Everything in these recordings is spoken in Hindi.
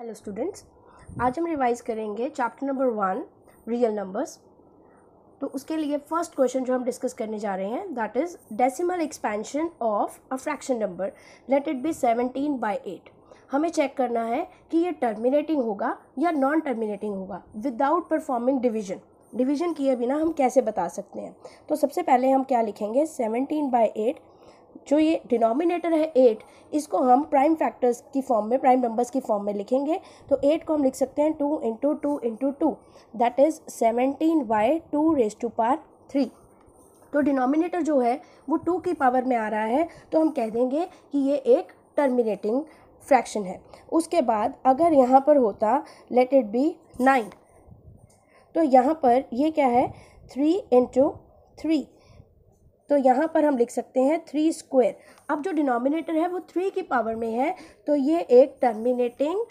हेलो स्टूडेंट्स आज हम रिवाइज करेंगे chapter number one real numbers तो उसके लिए फर्स्ट क्वेश्चन जो हम डिस्कस करने जा रहे हैं that is decimal expansion of a fraction number let it be seventeen by eight हमें चेक करना है कि ये टर्मिनेटिंग होगा या नॉन टर्मिनेटिंग होगा विदाउट परफॉर्मिंग डिवीजन डिवीजन किए बिना हम कैसे बता सकते हैं तो सबसे पहले हम क्या लिखेंगे सेवनटीन बाई एट जो ये डिनोमिनेटर है एट इसको हम प्राइम फैक्टर्स की फॉर्म में प्राइम नंबर्स की फॉर्म में लिखेंगे तो एट को हम लिख सकते हैं two into two into two that is seventeen by two raise to power three तो डिनोमिनेटर जो है वो टू की पावर में आ रहा है तो हम कह देंगे कि ये एक टर्मिनेटिंग फ्रैक्शन है उसके बाद अगर यहाँ पर होता लेट इट बी नाइन तो यहाँ पर ये क्या है थ्री इंटू थ्री तो यहाँ पर हम लिख सकते हैं थ्री स्क्वेयर अब जो डिनोमिनेटर है वो थ्री की पावर में है तो ये एक टर्मिनेटिंग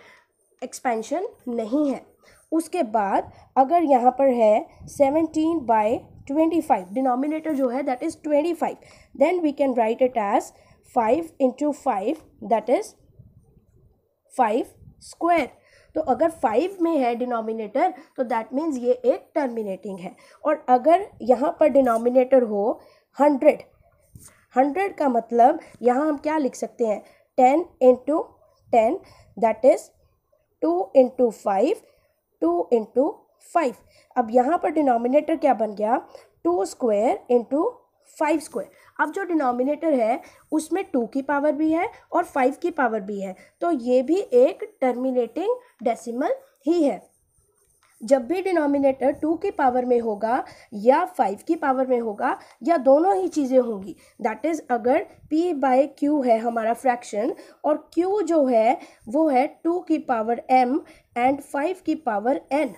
एक्सपेंशन नहीं है उसके बाद अगर यहाँ पर है seventeen by twenty five denominator जो है that is twenty five then we can write it as five into five that is five square तो अगर फाइव में है डिनोमिनेटर तो दैट मीन्स ये एक टर्मिनेटिंग है और अगर यहाँ पर डिनोमिनेटर हो हंड्रेड हंड्रेड का मतलब यहाँ हम क्या लिख सकते हैं ten into ten that is two into five two into five अब यहाँ पर डिनोमिनेटर क्या बन गया two square into five square अब जो डिनोमिनेटर है उसमें टू की पावर भी है और फाइव की पावर भी है तो ये भी एक टर्मिनेटिंग डेसिमल ही है जब भी डिनोमिनेटर टू की पावर में होगा या फाइव की पावर में होगा या दोनों ही चीज़ें होंगी दैट इज़ अगर p बाय क्यू है हमारा फ्रैक्शन और q जो है वो है टू की पावर m एंड फाइव की power n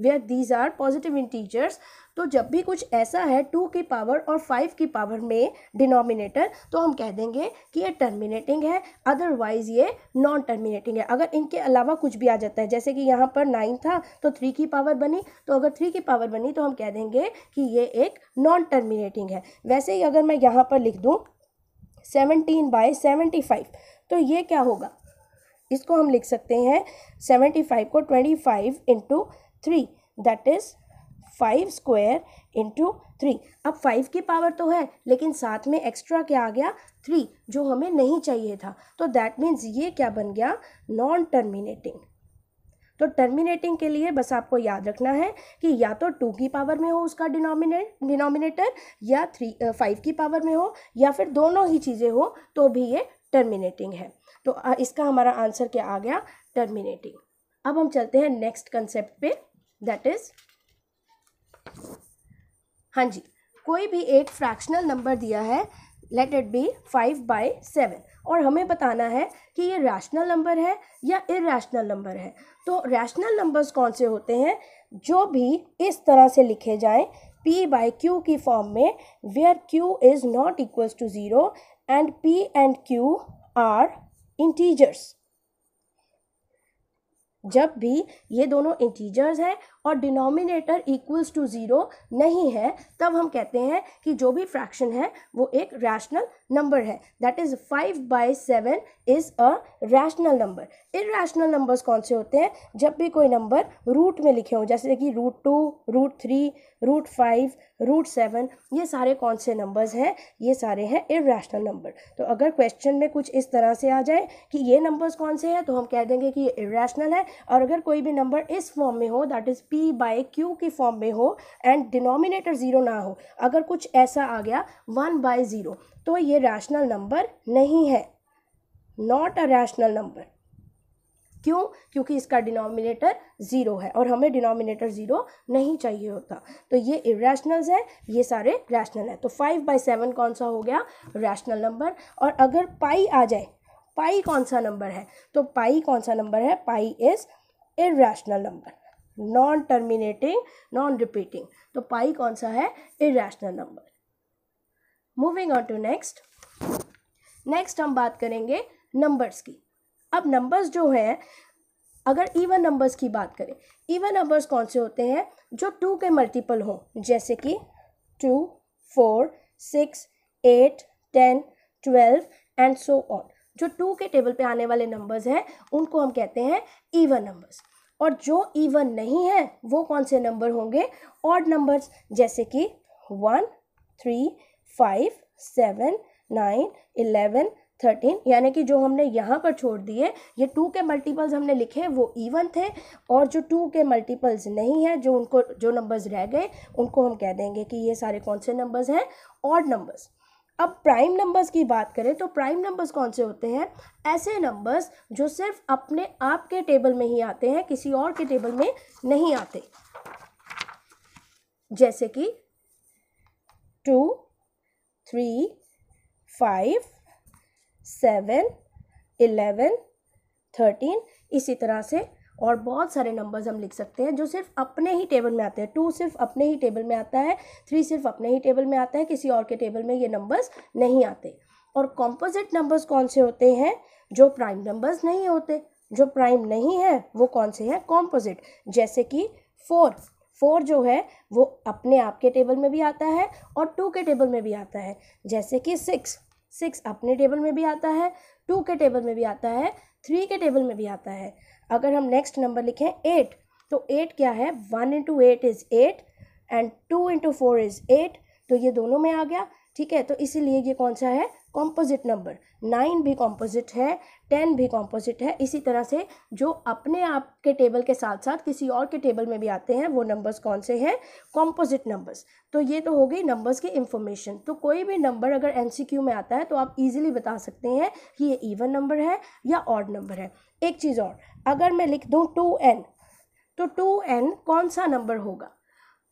where these are positive integers तो जब भी कुछ ऐसा है टू की पावर और फाइव की पावर में डिनोमिनेटर तो हम कह देंगे कि ये टर्मिनेटिंग है अदरवाइज ये नॉन टर्मिनेटिंग है अगर इनके अलावा कुछ भी आ जाता है जैसे कि यहाँ पर नाइन था तो थ्री की पावर बनी तो अगर थ्री की पावर बनी तो हम कह देंगे कि ये एक नॉन टर्मिनेटिंग है वैसे ही अगर मैं यहाँ पर लिख दूँ सेवनटीन बाई सेवेंटी फाइव तो ये क्या होगा इसको हम लिख सकते हैं सेवेंटी फाइव को twenty five into three that is five square into three अब फाइव की पावर तो है लेकिन साथ में एक्स्ट्रा क्या आ गया थ्री जो हमें नहीं चाहिए था तो दैट मीन्स ये क्या बन गया नॉन टर्मिनेटिंग तो टर्मिनेटिंग के लिए बस आपको याद रखना है कि या तो टू की पावर में हो उसका डिनोमिनेट डिनोमिनेटर या थ्री फाइव की पावर में हो या फिर दोनों ही चीज़ें हो तो भी ये टर्मिनेटिंग है तो इसका हमारा आंसर क्या आ गया टर्मिनेटिंग अब हम चलते हैं नेक्स्ट कंसेप्ट पे दैट इज हाँ जी कोई भी एक फ्रैक्शनल नंबर दिया है let it be five by seven और हमें बताना है कि ये रैशनल नंबर है या इरेशनल नंबर है तो रैशनल नंबर्स कौन से होते हैं जो भी इस तरह से लिखे जाएं p बाई क्यू की फॉर्म में where q is not equals to zero and p and q are integers जब भी ये दोनों इंटीजर्स हैं और डिनोमिनेटर इक्वल्स टू ज़ीरो नहीं है तब हम कहते हैं कि जो भी फ्रैक्शन है वो एक रैशनल नंबर है that is five by seven is a rational number irrational numbers कौन से होते हैं जब भी कोई नंबर रूट में लिखे हों जैसे कि root two root three root five root seven ये सारे कौन से नंबर्स हैं ये सारे हैं इरेशनल नंबर तो अगर क्वेश्चन में कुछ इस तरह से आ जाए कि ये नंबर्स कौन से हैं तो हम कह देंगे कि ये इरेशनल है और अगर कोई भी नंबर इस फॉर्म में हो that is p by q की फॉर्म में हो एंड डिनोमिनेटर ज़ीरो ना हो अगर कुछ ऐसा आ गया वन बाई ज़ीरो तो ये रैशनल नंबर नहीं है नॉट अ रैशनल नंबर क्यों क्योंकि इसका डिनोमिनेटर ज़ीरो है और हमें डिनोमिनेटर ज़ीरो नहीं चाहिए होता तो ये इरेशनल्स हैं ये सारे रैशनल हैं तो फाइव बाई सेवन कौन सा हो गया रैशनल नंबर और अगर पाई आ जाए पाई कौन सा नंबर है तो पाई कौन सा नंबर है pi is irrational number non terminating non repeating तो पाई कौन सा है irrational number moving on to next next हम बात करेंगे नंबर्स की अब नंबर्स जो हैं अगर इवन नंबर्स की बात करें इवन नंबर्स कौन से होते हैं जो टू के मल्टीपल हों जैसे कि two four six eight ten twelve and so on जो टू के टेबल पे आने वाले नंबर्स हैं उनको हम कहते हैं ईवन नंबर्स और जो इवन नहीं है वो कौन से नंबर होंगे ऑड नंबर्स जैसे कि one three five seven nine eleven thirteen यानी कि जो हमने यहाँ पर छोड़ दिए ये टू के मल्टीपल्स हमने लिखे वो इवन थे और जो टू के मल्टीपल्स नहीं हैं जो उनको जो नंबर्स रह गए उनको हम कह देंगे कि ये सारे कौन से नंबर्स हैं ऑड नंबर्स अब प्राइम नंबर्स की बात करें तो प्राइम नंबर्स कौन से होते हैं ऐसे नंबर्स जो सिर्फ अपने आप के टेबल में ही आते हैं किसी और के टेबल में नहीं आते जैसे कि two three five seven eleven thirteen इसी तरह से और बहुत सारे नंबर्स हम लिख सकते हैं जो सिर्फ अपने ही टेबल में आते हैं टू सिर्फ अपने ही टेबल में आता है थ्री सिर्फ अपने ही टेबल में आता है किसी और के टेबल में ये नंबर्स नहीं आते और कॉम्पोजिट नंबर्स कौन से होते हैं जो प्राइम नंबर्स नहीं होते जो प्राइम नहीं है वो कौन से हैं कॉम्पोजिट जैसे कि फोर फोर जो है वो अपने आप के टेबल में भी आता है और टू के टेबल में भी आता है जैसे कि सिक्स सिक्स अपने टेबल में भी आता है टू के टेबल में भी आता है थ्री के टेबल में भी आता है अगर हम नेक्स्ट नंबर लिखें एट तो एट क्या है one into eight is eight and two into four is eight तो ये दोनों में आ गया ठीक है तो इसीलिए ये कौन सा है कॉम्पोजिट नंबर नाइन भी कॉम्पोजिट है टेन भी कॉम्पोजिट है इसी तरह से जो अपने आप के टेबल के साथ साथ किसी और के टेबल में भी आते हैं वो नंबर्स कौन से हैं कॉम्पोजिट नंबर्स तो ये तो हो गई नंबर्स की इन्फॉर्मेशन तो कोई भी नंबर अगर एन में आता है तो आप इजीली बता सकते हैं कि ये इवन नंबर है या ऑड नंबर है एक चीज़ और अगर मैं लिख दूँ टू एन तो टू एन कौन सा नंबर होगा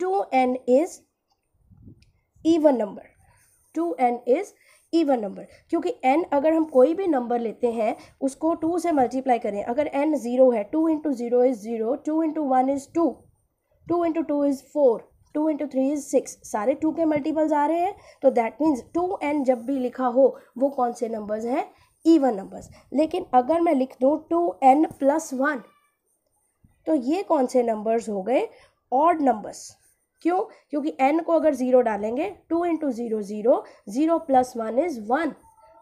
two n is even number two is even number क्योंकि एन अगर हम कोई भी नंबर लेते हैं उसको टू से मल्टीप्लाई करें अगर एन ज़ीरो है two into zero is zero two into one is two two into two is four two into three is six सारे टू के मल्टीपल्स आ रहे हैं तो दैट मीन्स टू एन जब भी लिखा हो वो कौन से नंबर्स हैं ईवन नंबर्स लेकिन अगर मैं लिख दूँ टू एन प्लस वन तो ये कौन से नंबर्स हो गए ऑड नंबर्स क्यों क्योंकि एन को अगर ज़ीरो डालेंगे two into zero zero zero plus one is one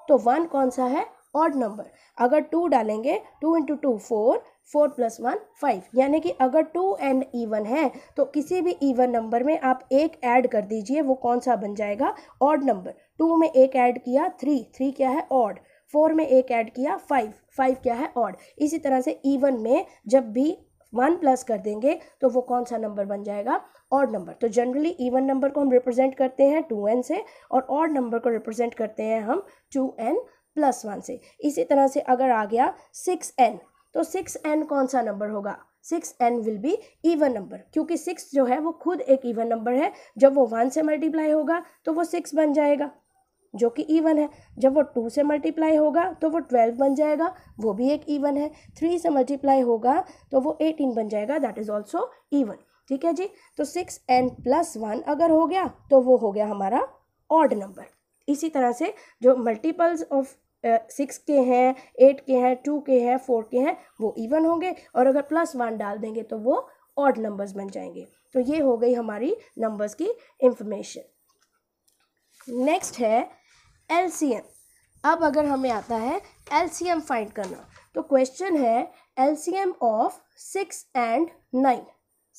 तो वन कौन सा है ऑड नंबर अगर टू डालेंगे two into two four four plus one five यानी कि अगर टू एंड ईवन है तो किसी भी ईवन नंबर में आप एक ऐड कर दीजिए वो कौन सा बन जाएगा ऑड नंबर टू में एक ऐड किया थ्री थ्री क्या है ऑड फोर में एक ऐड किया फाइव फाइव क्या है ऑड इसी तरह से ईवन में जब भी वन प्लस कर देंगे तो वो कौन सा नंबर बन जाएगा ऑड नंबर तो जनरली इवन नंबर को हम रिप्रेजेंट करते हैं टू एन से और ऑड नंबर को रिप्रेजेंट करते हैं हम टू एन प्लस वन से इसी तरह से अगर आ गया सिक्स एन तो सिक्स एन कौन सा नंबर होगा six n will be even number क्योंकि सिक्स जो है वो खुद एक इवन नंबर है जब वो वन से मल्टीप्लाई होगा तो वो सिक्स बन जाएगा जो कि इवन है जब वो टू से मल्टीप्लाई होगा तो वो ट्वेल्व बन जाएगा वो भी एक इवन है थ्री से मल्टीप्लाई होगा तो वो एटीन बन जाएगा दैट इज़ ऑल्सो इवन ठीक है जी तो सिक्स एन प्लस वन अगर हो गया तो वो हो गया हमारा ऑड नंबर इसी तरह से जो मल्टीपल्स ऑफ सिक्स के हैं एट के हैं टू के हैं फोर के हैं वो इवन होंगे और अगर प्लस वन डाल देंगे तो वो ऑड नंबर्स बन जाएंगे तो ये हो गई हमारी नंबर्स की इंफॉर्मेशन नेक्स्ट है एम अब अगर हमें आता है एम फाइंड करना तो क्वेश्चन है M of six and nine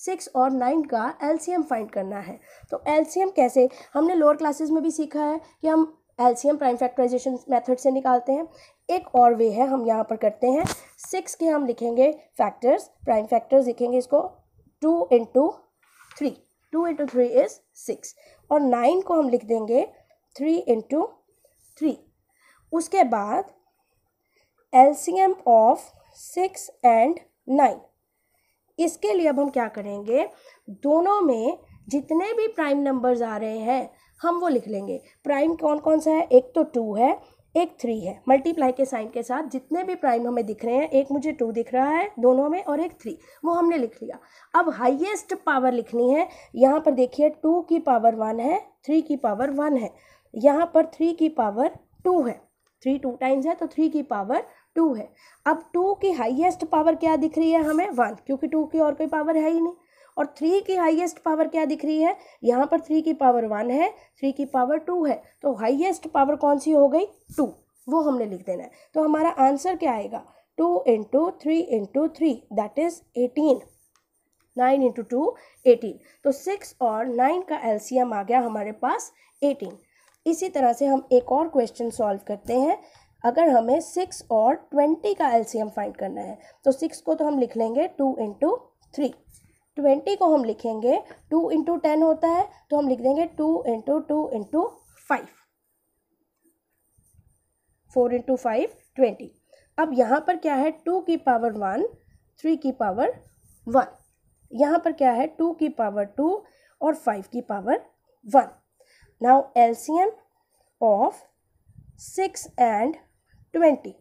six और नाइन का एलसीएम फाइंड करना है तो एलसीएम कैसे हमने लोअर क्लासेस में भी सीखा है कि हम एलसीएम प्राइम फैक्टराइजेशन मेथड से निकालते हैं एक और वे है हम यहाँ पर करते हैं सिक्स के हम लिखेंगे फैक्टर्स प्राइम फैक्टर्स लिखेंगे इसको two into three two into three is six और नाइन को हम लिख देंगे थ्री इंटू थ्री उसके बाद LCM of six and nine इसके लिए अब हम क्या करेंगे दोनों में जितने भी प्राइम नंबर्स आ रहे हैं हम वो लिख लेंगे प्राइम कौन कौन सा है एक तो टू है एक थ्री है मल्टीप्लाई के साइन के साथ जितने भी प्राइम हमें दिख रहे हैं एक मुझे टू दिख रहा है दोनों में और एक थ्री वो हमने लिख लिया अब हाईएस्ट पावर लिखनी है यहाँ पर देखिए टू की पावर वन है थ्री की पावर वन है यहाँ पर थ्री की पावर टू है थ्री टू टाइम्स है तो थ्री की पावर टू है अब टू की हाईएस्ट पावर क्या दिख रही है हमें वन क्योंकि टू की और कोई पावर है ही नहीं और थ्री की हाईएस्ट पावर क्या दिख रही है यहाँ पर थ्री की पावर वन है थ्री की पावर टू है तो हाईएस्ट पावर कौन सी हो गई टू वो हमने लिख देना है तो हमारा आंसर क्या आएगा two into three into three that is eighteen nine into two eighteen तो सिक्स और नाइन का एलसीएम आ गया हमारे पास एटीन इसी तरह से हम एक और क्वेश्चन सॉल्व करते हैं अगर हमें सिक्स और ट्वेंटी का एलसीएम फाइंड करना है तो सिक्स को तो हम लिख लेंगे टू इंटू थ्री ट्वेंटी को हम लिखेंगे टू इंटू टेन होता है तो हम लिख देंगे two into two into five four into five twenty अब यहाँ पर क्या है टू की पावर वन थ्री की पावर वन यहाँ पर क्या है टू की पावर टू और फाइव की power one now LCM of six and twenty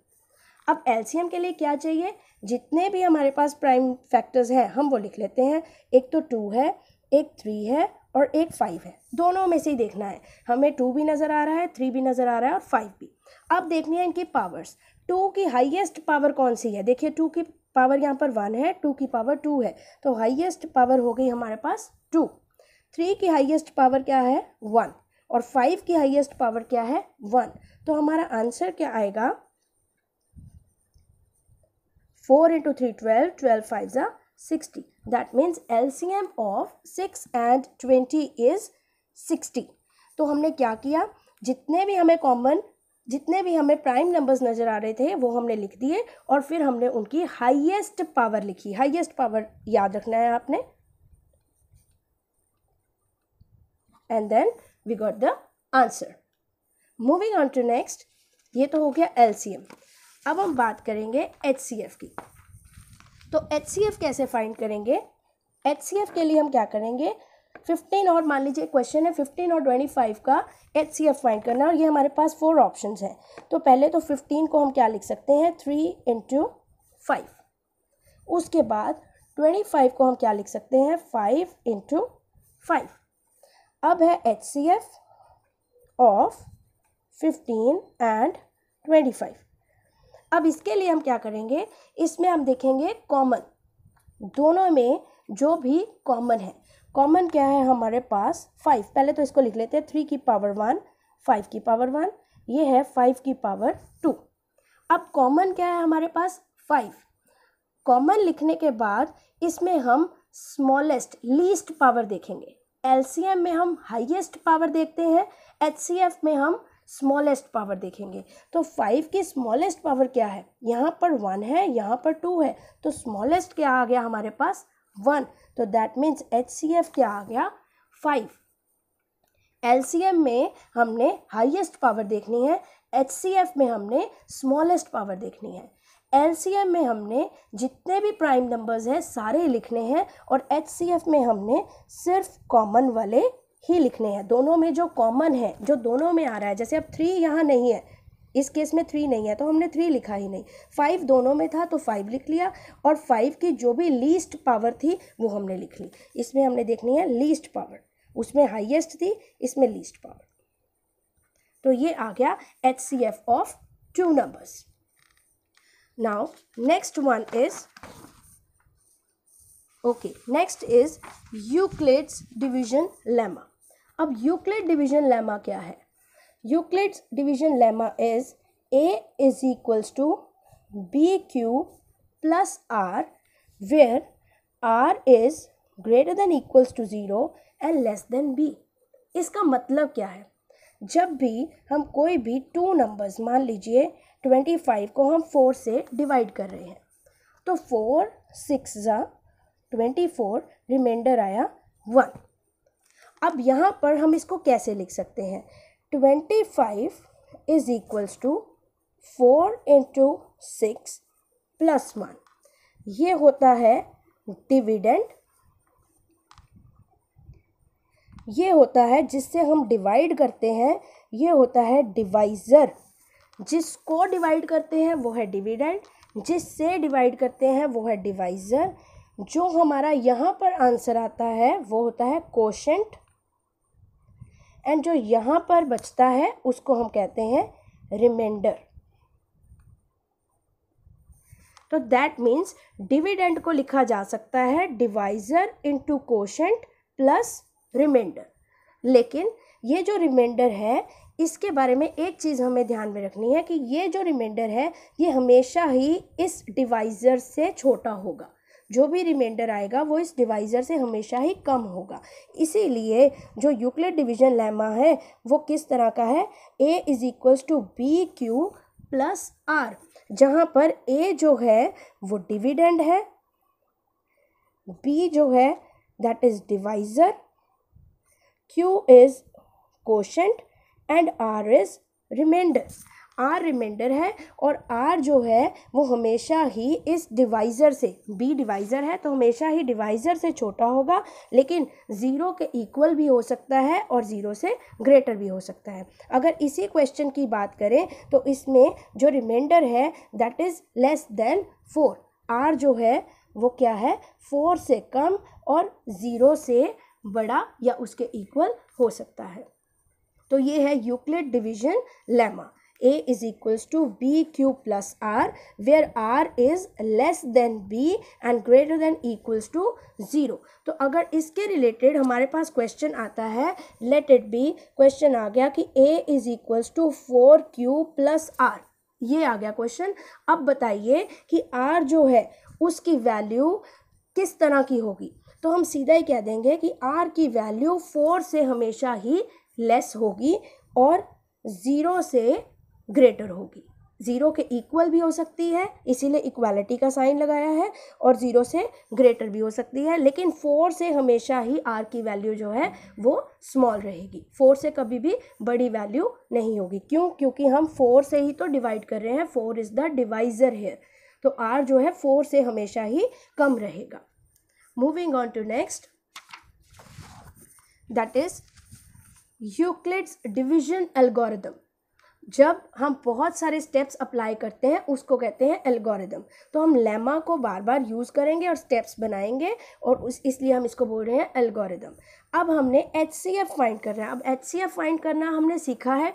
अब एलसीएम के लिए क्या चाहिए जितने भी हमारे पास प्राइम फैक्टर्स हैं हम वो लिख लेते हैं एक तो टू है एक थ्री है और एक फाइव है दोनों में से ही देखना है हमें टू भी नज़र आ रहा है थ्री भी नज़र आ रहा है और फाइव भी अब देखनी है इनकी पावर्स टू की हाइएस्ट पावर कौन सी है देखिए टू की पावर यहाँ पर वन है टू की पावर टू है तो हाइएस्ट पावर हो गई हमारे पास टू थ्री की हाइएस्ट पावर क्या है वन और फाइव की हाईएस्ट पावर क्या है वन तो हमारा आंसर क्या आएगा four into three twelve twelve five ज़ा sixty that means L C M of six and twenty is sixty तो हमने क्या किया जितने भी हमें कॉमन जितने भी हमें प्राइम नंबर्स नज़र आ रहे थे वो हमने लिख दिए और फिर हमने उनकी हाईएस्ट पावर लिखी हाईएस्ट पावर याद रखना है आपने and then we got the answer moving on to next ये तो हो गया एलसीएम अब हम बात करेंगे एफ की तो एफ कैसे फाइंड करेंगे एफ के लिए हम क्या करेंगे फिफ्टीन और मान लीजिए क्वेश्चन है फिफ्टीन और ट्वेंटी फाइव का एच सी एफ फाइंड करना है और ये हमारे पास फोर ऑप्शन हैं तो पहले तो फिफ्टीन को हम क्या लिख सकते हैं थ्री इंटू फाइव उसके बाद ट्वेंटी फाइव को हम क्या लिख सकते हैं फाइव इंटू फाइव अब है H C F of fifteen and twenty five अब इसके लिए हम क्या करेंगे इसमें हम देखेंगे कॉमन दोनों में जो भी कॉमन है कॉमन क्या है हमारे पास फाइव पहले तो इसको लिख लेते हैं थ्री की पावर वन फाइव की पावर वन ये है फाइव की पावर टू अब कॉमन क्या है हमारे पास फाइव कॉमन लिखने के बाद इसमें हम स्मॉलेस्ट लीस्ट पावर देखेंगे एल में हम हाइएस्ट पावर देखते हैं एच में हम स्मॉलेस्ट पावर देखेंगे तो फाइव की स्मॉलेस्ट पावर क्या है यहाँ पर वन है यहाँ पर टू है तो स्मॉलेस्ट क्या आ गया हमारे पास वन तो that means H C F क्या आ गया फाइव एल सी एम में हमने हाइएस्ट पावर देखनी है एच सी एफ में हमने स्मॉलेस्ट पावर देखनी है एल में हमने जितने भी प्राइम नंबर्स हैं सारे लिखने हैं और एच में हमने सिर्फ कॉमन वाले ही लिखने हैं दोनों में जो कॉमन है जो दोनों में आ रहा है जैसे अब थ्री यहाँ नहीं है इस केस में थ्री नहीं है तो हमने थ्री लिखा ही नहीं फाइव दोनों में था तो फाइव लिख लिया और फाइव की जो भी लीस्ट पावर थी वो हमने लिख ली इसमें हमने देखनी है लीस्ट पावर उसमें हाईएस्ट थी इसमें लीस्ट पावर तो ये आ गया H C F of two numbers now next one is okay next is Euclid's division lemma अब यूक्लिड डिवीजन लेमा क्या है Euclid's division lemma is a is equals to b q plus r where r is greater than equals to zero and less than b इसका मतलब क्या है जब भी हम कोई भी टू नंबर्स मान लीजिए ट्वेंटी फाइव को हम फोर से डिवाइड कर रहे हैं तो फोर सिक्स ज़ा ट्वेंटी फोर रिमाइंडर आया वन अब यहाँ पर हम इसको कैसे लिख सकते हैं twenty five is equals to four into six plus one ये होता है डिविडेंड ये होता है जिससे हम डिवाइड करते हैं ये होता है डिवाइज़र जिसको डिवाइड करते हैं वो है डिविडेंड जिससे डिवाइड करते हैं वो है डिवाइज़र जो हमारा यहाँ पर आंसर आता है वो होता है कोशेंट एंड जो यहाँ पर बचता है उसको हम कहते हैं रिमाइंडर तो दैट मीन्स डिविडेंड को लिखा जा सकता है divisor into quotient plus remainder लेकिन ये जो रिमाइंडर है इसके बारे में एक चीज़ हमें ध्यान में रखनी है कि ये जो रिमाइंडर है ये हमेशा ही इस डिवाइज़र से छोटा होगा जो भी रिमाइंडर आएगा वो इस डिवाइज़र से हमेशा ही कम होगा इसीलिए जो यूक्लिड डिवीजन लेमा है वो किस तरह का है a is equals to b q plus r जहाँ पर ए जो है वो डिविडेंड है बी जो है that is divisor q is quotient and r is remainder r remainder है और आर जो है वो हमेशा ही इस डिवाइज़र से बी डिवाइज़र है तो हमेशा ही डिवाइज़र से छोटा होगा लेकिन ज़ीरो के इक्वल भी हो सकता है और ज़ीरो से ग्रेटर भी हो सकता है अगर इसी क्वेश्चन की बात करें तो इसमें जो रिमाइंडर है that is less than four r जो है वो क्या है फोर से कम और ज़ीरो से बड़ा या उसके इक्वल हो सकता है तो ये है Euclid division lemma a is equals to b q plus r where r is less than b and greater than equals to zero तो अगर इसके रिलेटेड हमारे पास क्वेश्चन आता है लेट इट बी क्वेश्चन आ गया कि a is equals to four q plus r ये आ गया क्वेश्चन अब बताइए कि आर जो है उसकी वैल्यू किस तरह की होगी तो हम सीधा ही कह देंगे कि आर की वैल्यू फोर से हमेशा ही लेस होगी और ज़ीरो से ग्रेटर होगी ज़ीरो के इक्वल भी हो सकती है इसीलिए इक्वालिटी का साइन लगाया है और ज़ीरो से ग्रेटर भी हो सकती है लेकिन फोर से हमेशा ही आर की वैल्यू जो है वो स्मॉल रहेगी फोर से कभी भी बड़ी वैल्यू नहीं होगी क्यों क्योंकि हम फोर से ही तो डिवाइड कर रहे हैं four is the divisor here तो आर जो है फोर से हमेशा ही कम रहेगा moving on to next that is Euclid's division algorithm जब हम बहुत सारे स्टेप्स अप्लाई करते हैं उसको कहते हैं एल्गोरिदम तो हम लेमा को बार बार यूज़ करेंगे और स्टेप्स बनाएंगे और उस इसलिए हम इसको बोल रहे हैं एल्गोरिदम अब हमने एच सी एफ फाइंड करना है अब एच सी एफ फाइंड करना हमने सीखा है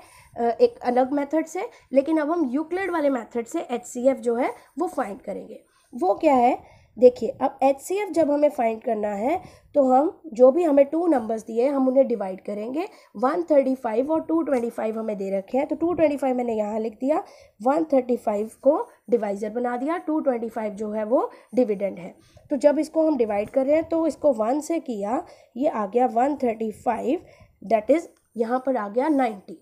एक अलग मेथड से लेकिन अब हम यूक्लिड वाले मेथड से एच सी एफ जो है वो फाइंड करेंगे वो क्या है देखिए अब एच जब हमें फाइंड करना है तो हम जो भी हमें टू नंबर्स दिए हम उन्हें डिवाइड करेंगे वन थर्टी फाइव और टू ट्वेंटी फाइव हमें दे रखे हैं तो टू ट्वेंटी फाइव मैंने यहाँ लिख दिया वन थर्टी फाइव को डिवाइज़र बना दिया टू ट्वेंटी फाइव जो है वो डिविडेंड है तो जब इसको हम डिवाइड कर रहे हैं तो इसको वन से किया ये आ गया one thirty five that is यहाँ पर आ गया नाइन्टी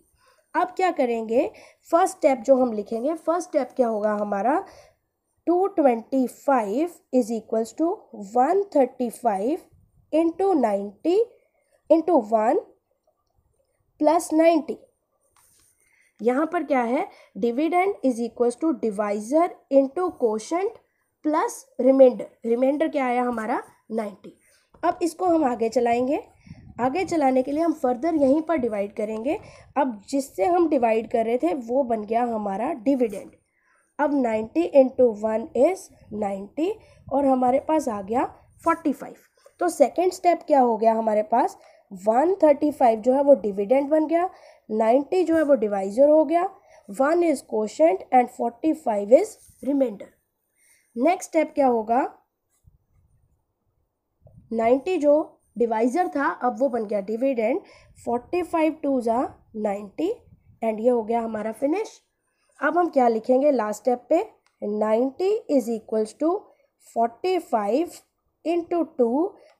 अब क्या करेंगे फर्स्ट स्टेप जो हम लिखेंगे फर्स्ट स्टेप क्या होगा हमारा two twenty five is equals to one thirty five into ninety into one plus ninety यहाँ पर क्या है dividend is equals to divisor into quotient plus remainder remainder क्या आया हमारा नाइन्टी अब इसको हम आगे चलाएंगे आगे चलाने के लिए हम फर्दर यहीं पर डिवाइड करेंगे अब जिससे हम डिवाइड कर रहे थे वो बन गया हमारा डिविडेंड अब 90 इंटू वन इज़ नाइन्टी और हमारे पास आ गया 45 तो सेकेंड स्टेप क्या हो गया हमारे पास 135 जो है वो डिविडेंड बन गया 90 जो है वो डिवाइजर हो गया one is quotient and 45 is remainder next step क्या होगा 90 जो डिवाइजर था अब वो बन गया डिविडेंड 45 फाइव टू ज़ा नाइन्टी एंड ये हो गया हमारा फिनिश अब हम क्या लिखेंगे लास्ट स्टेप पे ninety is equals to forty five into two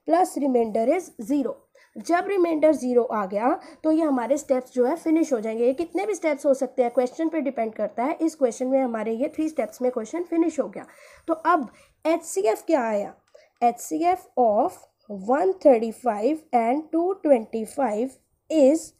plus remainder is zero जब रिमाइंडर ज़ीरो आ गया तो ये हमारे स्टेप्स जो है फिनिश हो जाएंगे ये कितने भी स्टेप्स हो सकते हैं क्वेश्चन पे डिपेंड करता है इस क्वेश्चन में हमारे ये थ्री स्टेप्स में क्वेश्चन फिनिश हो गया तो अब एच सी एफ क्या आया H C F of one thirty five and two twenty five is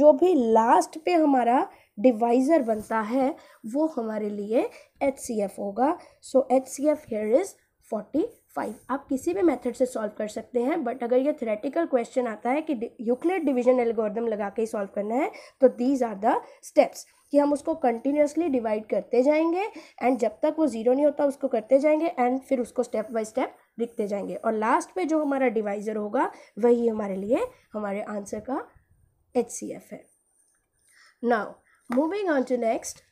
जो भी लास्ट पे हमारा डिवाइज़र बनता है वो हमारे लिए एच सी एफ होगा so H C F here is forty five आप किसी भी मेथड से सॉल्व कर सकते हैं बट अगर ये थ्रेटिकल क्वेश्चन आता है कि यूक्लियर डिवीजन एल्गोरिदम लगा के ही सॉल्व करना है तो दीज आर द स्टेप्स कि हम उसको कंटिन्यूसली डिवाइड करते जाएंगे एंड जब तक वो ज़ीरो नहीं होता उसको करते जाएंगे एंड फिर उसको स्टेप बाय स्टेप लिखते जाएंगे और लास्ट पे जो हमारा डिवाइज़र होगा वही हमारे लिए हमारे आंसर का एच सी एफ है now moving on to next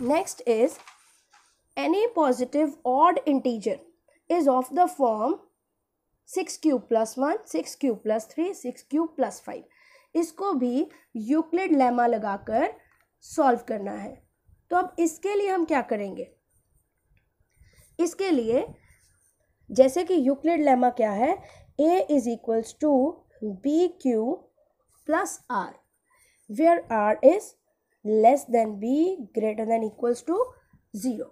next is any positive odd integer is of the form 6q plus 1 6q plus 3 6q plus 5 इसको भी यूक्लिड लेमा लगाकर सॉल्व करना है तो अब इसके लिए हम क्या करेंगे इसके लिए जैसे कि यूक्लिड लेमा क्या है a is equals to b q plus r where r is less than b greater than equals to zero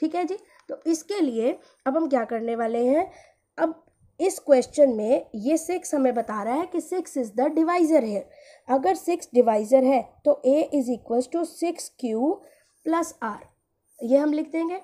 ठीक है जी तो इसके लिए अब हम क्या करने वाले हैं अब इस क्वेश्चन में ये सिक्स हमें बता रहा है कि सिक्स इज़ द डिवाइज़र है अगर सिक्स डिवाइज़र है तो a is equals to six q plus r ये हम लिख देंगे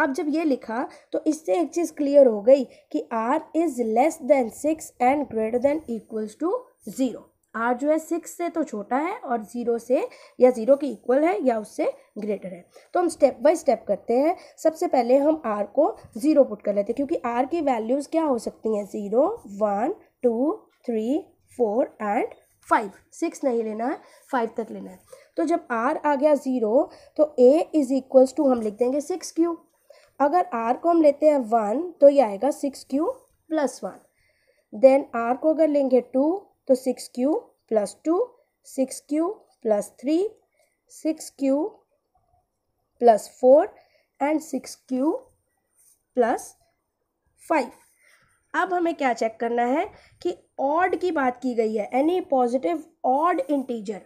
अब जब ये लिखा तो इससे एक चीज़ क्लियर हो गई कि r is less than six and greater than equals to zero r जो है सिक्स से तो छोटा है और ज़ीरो से या ज़ीरो के इक्वल है या उससे ग्रेटर है तो हम स्टेप बाय स्टेप करते हैं सबसे पहले हम आर को ज़ीरो पुट कर लेते हैं क्योंकि आर की वैल्यूज़ क्या हो सकती हैं zero one two three four and five six नहीं लेना है फाइव तक लेना है तो जब आर आ गया ज़ीरो तो ए इज़ इक्वल्स टू हम लिख देंगे सिक्स क्यू अगर आर को हम लेते हैं वन तो ये आएगा six q plus one then r को अगर लेंगे टू तो six q plus two six q plus three six q plus four and six q plus five अब हमें क्या चेक करना है कि ऑड की बात की गई है एनी पॉजिटिव ऑड इंटीजर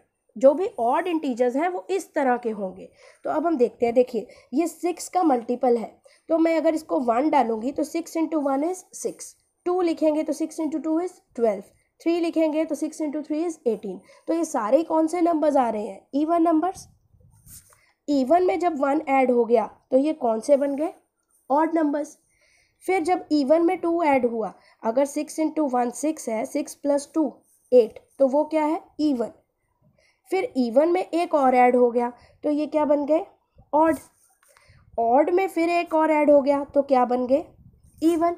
जो भी ऑड इंटीजर्स हैं वो इस तरह के होंगे तो अब हम देखते हैं देखिए ये सिक्स का मल्टीपल है तो मैं अगर इसको वन डालूंगी तो six into one is six two लिखेंगे तो six into two is twelve three लिखेंगे तो six into three is eighteen तो ये सारे कौन से नंबर्स आ रहे हैं ईवन नंबर्स ईवन में जब वन ऐड हो गया तो ये कौन से बन गए ऑड नंबर्स फिर जब ईवन e में टू ऐड हुआ अगर सिक्स इंटू वन सिक्स है सिक्स प्लस टू एट तो वो क्या है ईवन e फिर ईवन e में एक और ऐड हो गया तो ये क्या बन गए ऑड ऑड में फिर एक और ऐड हो गया तो क्या बन गए ईवन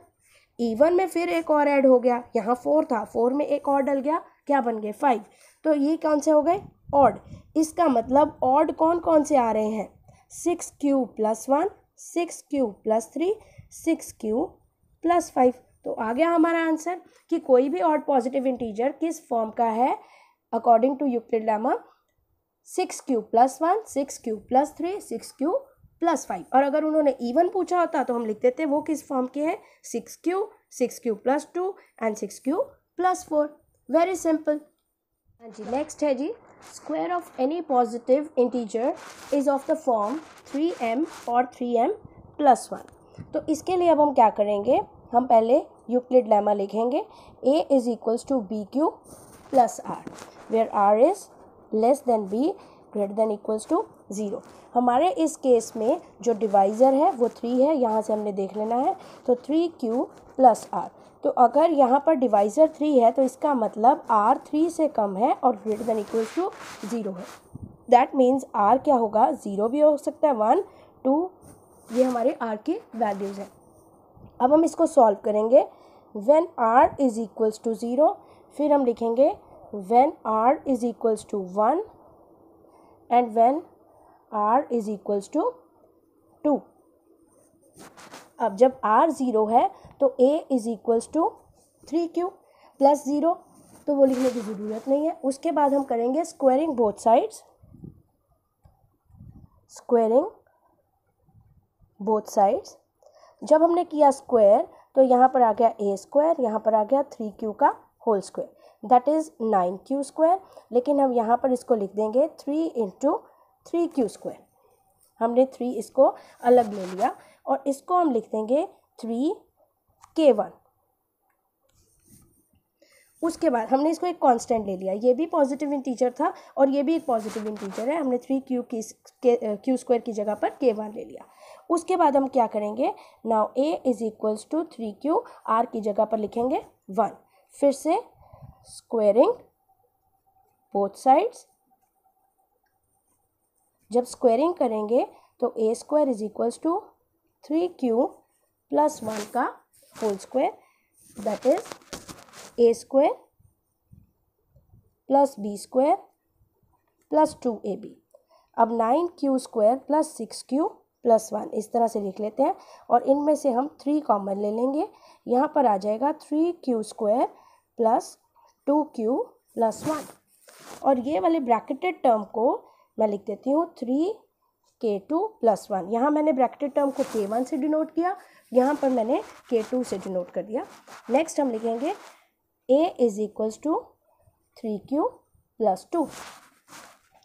इवन में फिर एक और ऐड हो गया यहाँ फोर था फोर में एक और डल गया क्या बन गए फाइव तो ये कौन से हो गए ऑड इसका मतलब ऑड कौन कौन से आ रहे हैं six q plus one six q plus three six q plus five तो आ गया हमारा आंसर कि कोई भी ऑड पॉजिटिव इंटीजर किस फॉर्म का है according to Euclid lemma six q plus one six q plus three six q plus five और अगर उन्होंने इवन पूछा होता तो हम लिख देते वो किस फॉर्म के हैं six q six q plus two and six q plus four very simple हाँ जी नेक्स्ट है जी square of any positive integer is of the form three m और थ्री एम प्लस वन तो इसके लिए अब हम क्या करेंगे हम पहले यूक्लिड लेमा लिखेंगे a is equals to b q plus r where r is less than b greater than equals to zero हमारे इस केस में जो डिवाइज़र है वो थ्री है यहाँ से हमने देख लेना है तो थ्री क्यू प्लस आर तो अगर यहाँ पर डिवाइज़र थ्री है तो इसका मतलब आर थ्री से कम है और greater than equals to zero है दैट मीन्स आर क्या होगा ज़ीरो भी हो सकता है वन टू ये हमारे आर के वैल्यूज़ हैं अब हम इसको सॉल्व करेंगे when r is equals to zero फिर हम लिखेंगे when r is equals to one and when r is equals to two अब जब आर ज़ीरो है तो a is equals to three q plus zero तो वो लिखने की ज़रूरत नहीं है उसके बाद हम करेंगे squaring both sides squaring both sides जब हमने किया स्क्वायर तो यहाँ पर आ गया ए स्क्वायर यहाँ पर आ गया थ्री क्यू का whole square that is nine q square लेकिन हम यहाँ पर इसको लिख देंगे three into three q square हमने थ्री इसको अलग ले लिया और इसको हम लिख देंगे थ्री के वन उसके बाद हमने इसको एक कांस्टेंट ले लिया ये भी पॉजिटिव इंटीजर था और ये भी एक पॉजिटिव इंटीजर है हमने थ्री क्यू की क्यू स्क्वायर की जगह पर के वन ले लिया उसके बाद हम क्या करेंगे now a is equals to three q r की जगह पर लिखेंगे वन फिर से स्क्वेरिंग बोथ साइड्स जब स्क्वेरिंग करेंगे तो a square is equals to three q plus one का whole square that is a square plus b square plus two a b अब nine q square plus six q plus one इस तरह से लिख लेते हैं और इनमें से हम थ्री कॉमन ले लेंगे यहाँ पर आ जाएगा three q square plus two q plus one और ये वाले ब्रैकेटेड टर्म को मैं लिख देती हूँ थ्री के टू प्लस वन यहाँ मैंने ब्रैकेटेड टर्म को के वन से डिनोट किया यहाँ पर मैंने के टू से डिनोट कर दिया नेक्स्ट हम लिखेंगे a is equals to three q plus two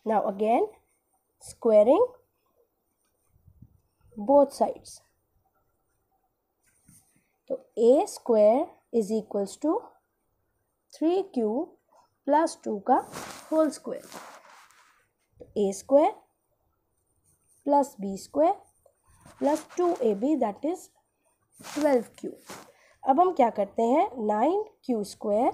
now again squaring both sides तो a square is equals to three q plus two का होल स्क्वायर तो a square plus b square plus two a b that is twelve q अब हम क्या करते हैं nine q square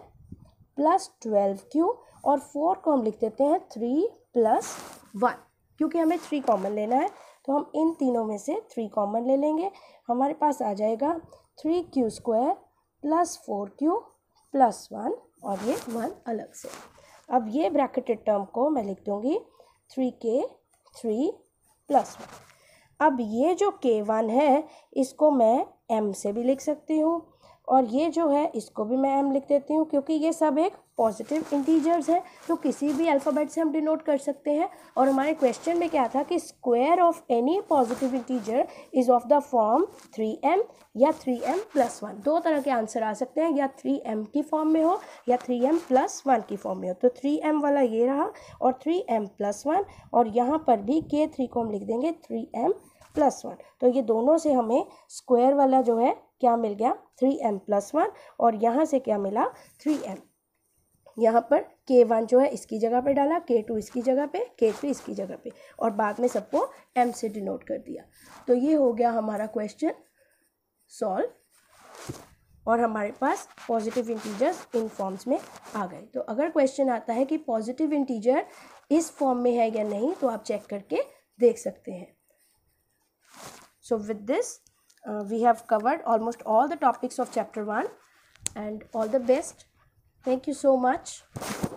plus twelve q और फोर को हम लिख देते हैं थ्री प्लस वन क्योंकि हमें थ्री कॉमन लेना है तो हम इन तीनों में से थ्री कॉमन ले लेंगे हमारे पास आ जाएगा three q square plus four q plus one और ये वन अलग से अब ये ब्रैकेटेड टर्म को मैं लिख दूँगी थ्री के थ्री प्लस वन अब ये जो के वन है इसको मैं एम से भी लिख सकती हूँ और ये जो है इसको भी मैं एम लिख देती हूँ क्योंकि ये सब एक पॉजिटिव इंटीजर्स हैं तो किसी भी अल्फ़ाबेट से हम डिनोट कर सकते हैं और हमारे क्वेश्चन में क्या था कि square of any positive integer is of the form three m या थ्री एम प्लस वन दो तरह के आंसर आ सकते हैं या थ्री एम की फॉर्म में हो या थ्री एम प्लस वन की फॉर्म में हो तो थ्री एम वाला ये रहा और थ्री एम प्लस वन और यहाँ पर भी के थ्री को हम लिख देंगे थ्री एम प्लस वन तो ये दोनों से हमें स्क्वायर वाला जो है क्या मिल गया थ्री एम प्लस वन और यहाँ से क्या मिला थ्री एम यहाँ पर के वन जो है इसकी जगह पे डाला के टू इसकी जगह पे के थ्री इसकी जगह पे और बाद में सबको एम से डिनोट कर दिया तो ये हो गया हमारा क्वेश्चन सॉल्व और हमारे पास पॉजिटिव इंटीजर्स इन फॉर्म्स में आ गए तो अगर क्वेश्चन आता है कि पॉजिटिव इंटीजर इस फॉर्म में है या नहीं तो आप चेक करके देख सकते हैं so with this uh, we have covered almost all the topics of chapter 1 and all the best thank you so much